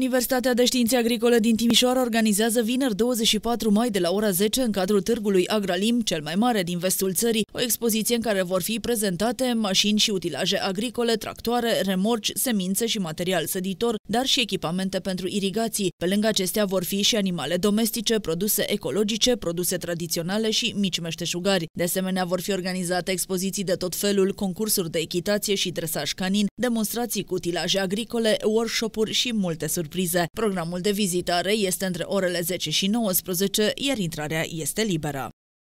Universitatea de Științe Agricole din Timișoara organizează vineri 24 mai de la ora 10 în cadrul târgului Agralim, cel mai mare din vestul țării, o expoziție în care vor fi prezentate mașini și utilaje agricole, tractoare, remorci, semințe și material săditor, dar și echipamente pentru irigații. Pe lângă acestea vor fi și animale domestice, produse ecologice, produse tradiționale și mici meșteșugari. De asemenea, vor fi organizate expoziții de tot felul, concursuri de echitație și dresaj canin, demonstrații cu utilaje agricole, workshop-uri și multe surprize surprize. Programul de vizitare este între orele 10 și 19, iar intrarea este liberă.